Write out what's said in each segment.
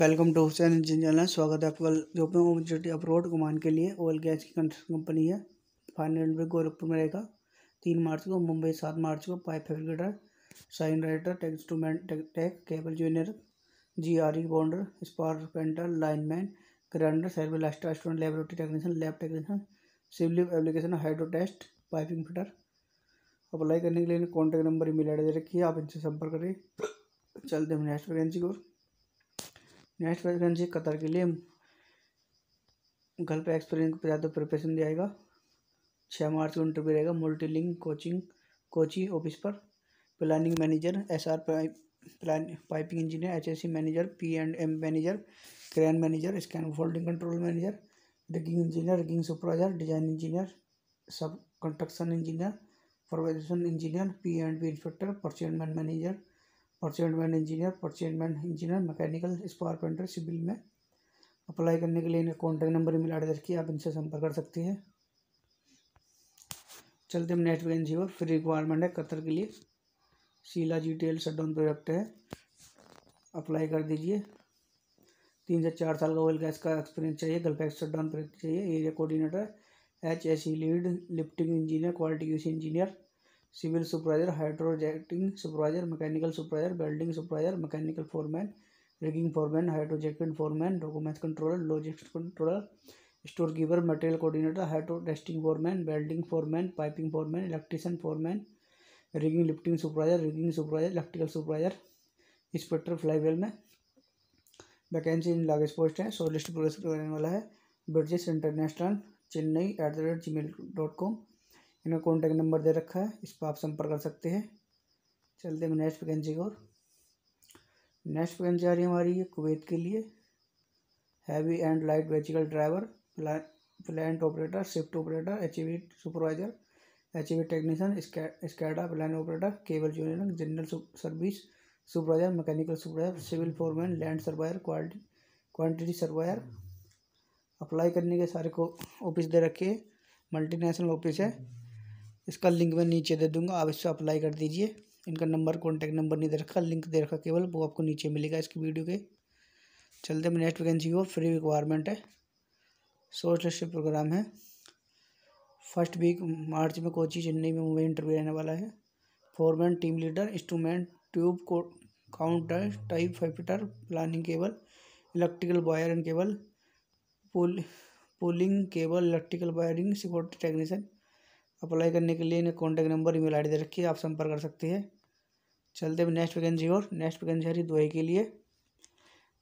welcome to Hussain engine channel स्वागत है आपका जो पे अपरोड गुमान के लिए ऑयल गैस की कंस्ट्रक्शन कंपनी है फाइनल गोरखपुर में रहेगा तीन मार्च को मुंबई सात मार्च को पाइप फेब्रिकेटर साइन राइटर टेक्सटूमेंट tech, tech cable junior G R E बाउंडर स्पार पेंटर लाइनमैन ग्राइंडर सर्वे लास्टर student laboratory technician lab technician civil application hydro test piping fitter apply करने के लिए कॉन्टैक्ट नंबर ईमेल आई दे आप इनसे संपर्क करें चलते हैं नेक्स्ट वैकेंसी की ओर नेक्स्ट वैकेंसी कतर के लिए गल्फ एक्सपीरियंस के ज़्यादा प्रिपरेशन दिया जाएगा छः मार्च को इंटरव्यू रहेगा multi link coaching Kochi office पर planning manager S R plan piping engineer H S C manager P and M manager crane manager scaffolding control manager rigging engineer rigging supervisor design engineer sub construction engineer formation engineer P and B inspector परचेंटमेंट manager परचेंटमैन engineer परचेंटमैन engineer mechanical स्पार painter civil में apply करने के लिए इन्हें contact number मिला की आप इनसे संपर्क कर सकते हैं चलते हम नेक्स्ट वैकेंसी पर फिर रिक्वायरमेंट है कतर के लिए शीला G T L shutdown project है अप्लाई कर दीजिए तीन से चार साल का ऑयल गैस का एक्सपीरियंस चाहिए गल्फैक्स शटडाउन प्रोजेक्ट चाहिए area coordinator H S C lead lifting engineer quality engineer civil supervisor hydrojetting supervisor mechanical supervisor welding supervisor mechanical foreman rigging foreman hydrojetting foreman documents controller logistic controller store keeper material coordinator hydro testing foreman welding foreman piping foreman electrician foreman rigging lifting supervisor rigging supervisor electrical supervisor inspector फ्लाईवेल में vacancy इन luggage post है सो list process करने वाला है British International Chennai at the rate ji mail dot com इन्होंने contact number दे रखा है इस पर आप संपर्क कर सकते हैं चलते हैं नेक्स्ट वैकेंसी और नेक्स्ट वैकेंसी आ रही है हमारी कुवैत के लिए heavy and light vehicle driver plant operator shift operator H supervisor H technician SCADA plan operator cable union general service supervisor mechanical supervisor civil foreman land surveyor quality quantity surveyor apply करने के सारे को office दे रखे multinational office है इसका link मैं नीचे दे दूंगा आप इससे अप्लाई कर दीजिए इनका नंबर कॉन्टैक्ट नंबर नहीं दे रखा लिंक दे रखा केवल वो आपको नीचे मिलेगा इसकी वीडियो के चलते मैं नेक्स्ट वैकेंसी को फ्री रिक्वायरमेंट है सोशलशिप प्रोग्राम है फर्स्ट वीक मार्च में कोची चेन्नई में मुंबई इंटरव्यू रहने वाला है foreman team leader instrument tube को counter type pipefitter planning cable electrical wire and cable pull pulling cable electrical wiring security technician apply करने के लिए इन्हें कॉन्टैक्ट नंबर ईमेल डी दे रखी है आप संपर्क कर सकती है चलते हैं नेक्स्ट वैकेंसी और नेक्स्ट वैकेंसी हरी दोहे के लिए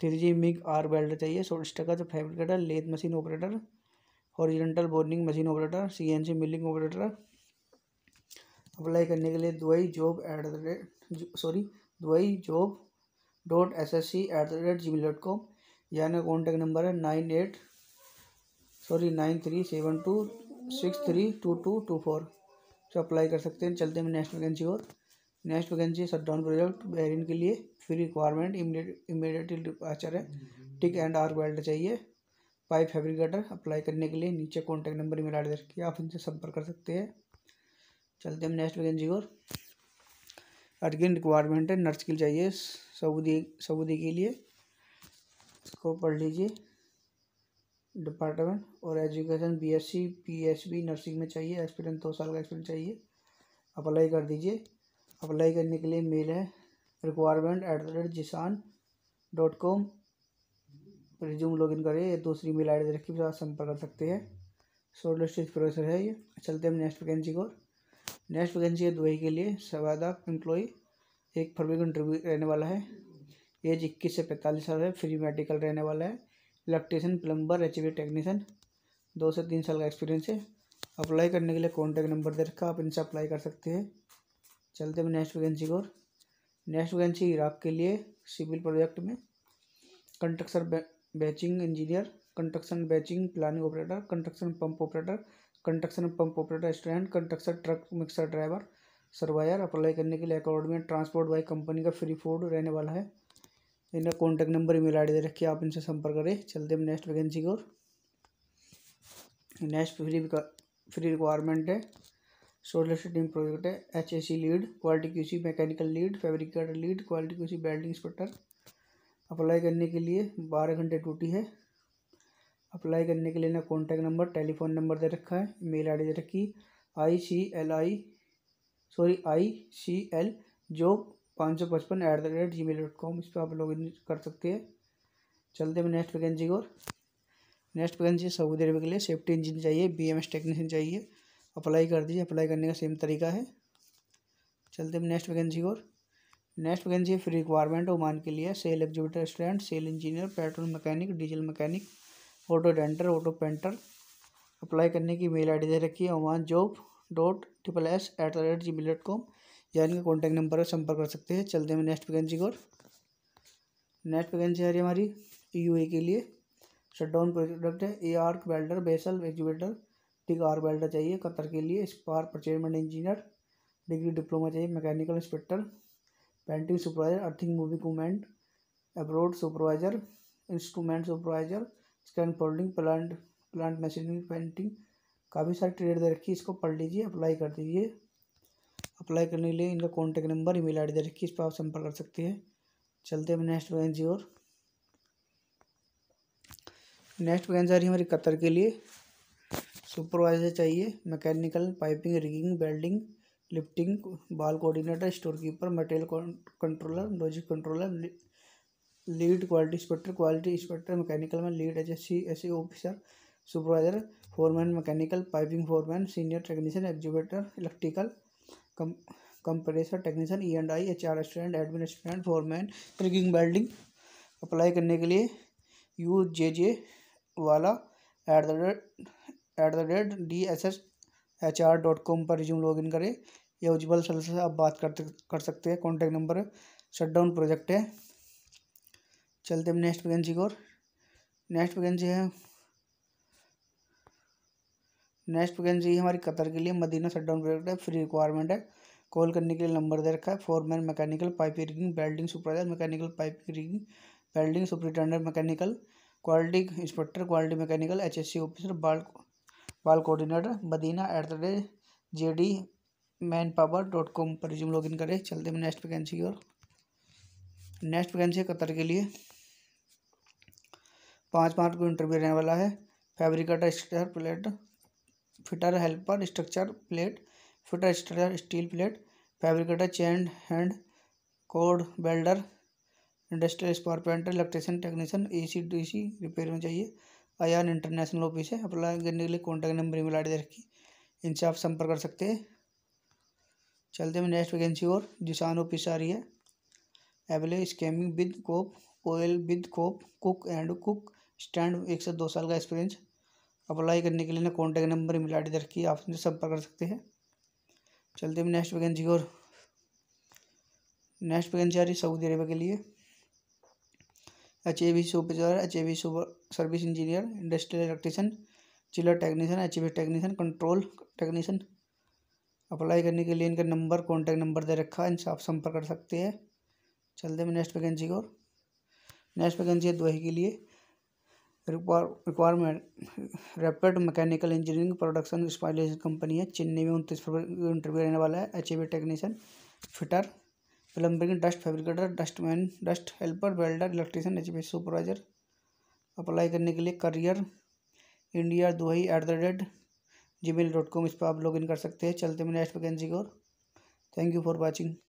थ्री जी मिग आर बेल्ट चाहिए सोल्ड स्टकर तो fabricator lathe machine operator horizontal boring machine operator C N C milling operator apply करने के लिए दुआई job at the rate sorry दुआई job dot S S C at the rate ji mail dot com यानी contact number है nine eight sorry nine three seven two six three two two two four से apply कर सकते हैं चलते हैं next vacancy और next vacancy down project Bahrain के लिए फ्री रिक्वायरमेंट इमीडिएटली डिपाचर है टिक एंड आर्क बेल्ट चाहिए पाइप फैब्रिकेटर अप्लाई करने के लिए नीचे कॉन्टैक्ट नंबर मेरा दे रखिए आप इनसे संपर्क कर सकते हैं चलते हम नेक्स्ट वैकेंसी और अर्गेन रिक्वायरमेंट है नर्स के लिए चाहिए सऊदी सऊदी के लिए इसको पढ़ लीजिए डिपार्टमेंट और education B S C P S B nursing में चाहिए एक्सपीरियंस दो साल का एक्सपीरियंस चाहिए अप्लाई कर दीजिए अप्लाई करने के लिए मेल है रिक्वायरमेंट एट द रेट जिसान dot com resume log in करिए दूसरी मेल आई डी रखी साथ संपर्क कर सकते हैं शॉर्ट लिस्ट प्रोफेसर है ये चलते हम नेक्स्ट वैकेंसी को नेक्स्ट वैकेंसी है दुबई के लिए सवादा एम्प्लॉय एक फरवरी को इंटरव्यू रहने वाला है एज इक्कीस से पैंतालीस साल है फ्री मेडिकल रहने वाला है इलेक्ट्रीशियन प्लम्बर एच टेक्नीशियन दो से तीन साल का एक्सपीरियंस है अप्लाई करने के लिए कॉन्टैक्ट नंबर दे रखा आप इनसे अप्लाई कर सकते हैं चलते हैं नेक्स्ट वैकेंसी को नेक्स्ट वैकेंसी इराक के लिए सिविल प्रोजेक्ट में construction batching engineer construction batching planning operator construction pump operator construction pump operator stand construction truck mixer driver surveyor apply करने के लिए अकाउंट में ट्रांसपोर्ट बाई कंपनी का free food रहने वाला है इनका कॉन्टैक्ट नंबर ईमेल डी दे रखी है आप इनसे संपर्क करें चलते हम नेक्स्ट वैकेंसी की ओर नेक्स्ट फ्री फ्री रिक्वायरमेंट है शॉर्ट लिस्टेड टीम प्रोजेक्ट है H A C lead quality Q C mechanical lead fabricator lead quality Q C welding inspector apply करने के लिए बारह घंटे ड्यूटी है अप्लाई करने के लिए ना कॉन्टैक्ट नंबर टेलीफोन नंबर दे रखा है मेल आई दे रखी I C L I sorry I C L job पाँच सौ पचपन at the rate ji mail dot com इस पर आप लॉग इन कर सकते हैं चलते हैं नेक्स्ट वैकेंसी और नेक्स्ट वैकेंसी सऊदी अरब के लिए सेफ्टी इंजन चाहिए बी एम एस टेक्नीशियन चाहिए अप्लाई कर दीजिए अप्लाई करने का सेम तरीका है चलते हैं नेक्स्ट वैकेंसी और नेक्स्ट वैकेंसी है फ्री रिक्वायरमेंट ओमान के लिए sale executive student sale engineer petrol mechanic diesel mechanic auto denter auto painter apply करने की मेल आई डी दे रखी है Oman job dot triple S at the rate ji mail dot com यानी कि contact number पर संपर्क कर सकते हैं चलते हैं नेक्स्ट वैकेंसी की ओर नेक्स्ट वैकेंसी आ रही है हमारी यू के लिए शटडाउन प्रोडक्ट है ए आर वेल्डर बेसल एजुवेटर टिक आर वेल्डर चाहिए कतर के लिए spare purchasement engineer degree diploma चाहिए mechanical inspector painting supervisor earthing moving movement abroad supervisor instrument supervisor scan folding plant plant machinery painting काफ़ी सारी trade दे रखी है इसको पढ़ लीजिए अप्लाई कर दीजिए अप्लाई करने के लिए इनका contact number email I D दे रखी इस पर आप संपर्क कर सकते हैं चलते हैं नेक्स्ट वैकेंसी और नेक्स्ट वैकेंसी आ रही है हमारी कतर के लिए सुपरवाइजर चाहिए mechanical piping rigging welding lifting ball coordinator store keeper material controller logic controller lead quality inspector quality inspector mechanical में lead H S officer supervisor foreman mechanical piping foreman senior technician executor electrical compressor technician E and I H R student admin foreman foreman tricking welding apply करने के लिए U जे जे वाला at the rate at the rate D S S H R dot com पर resume log in करें या उज्ज्वल sir से आप बात करते कर सकते हैं contact number shut down project है चलते हम नेक्स्ट वैकेंसी की और नेक्स्ट वैकेंसी है नेक्स्ट वैकेंसी हमारी कतर के लिए मदीना डाउन प्रोजेक्ट है फ्री रिक्वायरमेंट है कॉल करने के लिए नंबर दे रखा है foreman mechanical pipe rigging welding supervisor mechanical pipe rigging welding superintendent mechanical quality inspector quality mechanical H S C officer ball ball coordinator Medina at the rate J D man power dot com पर resume log in करें चलते हैं next vacancy की ओर next vacancy है Qatar के लिए पाँच मार्च को इंटरव्यू रहने वाला है fabricator stator plate fitter helper structure plate fitter structure steel plate fabricator chain hand code welder industrial स्पारपेंटर electrician technician A C D C repair में चाहिए अयान इंटरनेशनल ऑफिस है अप्लाई करने के लिए कॉन्टैक्ट नंबर ईमेल आई रखी इनसे आप संपर्क कर सकते हैं चलते हैं नेक्स्ट वैकेंसी और जिसान ऑफिस आ रही है एवले स्कैमिंग विद कोप कोयल विद कोप कुक एंड कुक स्टैंड एक से दो साल का एक्सपीरियंस अप्लाई करने के लिए ना कॉन्टैक्ट नंबर मिला डी की आप उनसे संपर्क कर सकते हैं चलते हैं नेक्स्ट वैकेंसी और नेक्स्ट वैकेंसी आ रही सऊदी अरेबिया के लिए एच ए बी सुपरचार H A B super service engineer industrial electrician chiller technician H B technician control technician apply करने के लिए इनका नंबर कॉन्टैक्ट नंबर दे रखा है इनसे आप संपर्क कर सकते हैं चलते हैं नेक्स्ट वैकेंसी और नेक्स्ट वैकेंसी है दुबई के लिए requirement rapid mechanical engineering production स्पाइलेशन कंपनी है चेन्नई में उनतीस फरवरी इंटरव्यू रहने वाला है H technician fitter plumbering dust fabricator dustman dust helper welder electrician H supervisor apply करने के लिए career India Dubai at the rate ji mail dot com इस पर आप लॉग इन कर सकते हैं चलते हैं नेक्स्ट वैकेंसी की ओर थैंक यू फॉर वॉचिंग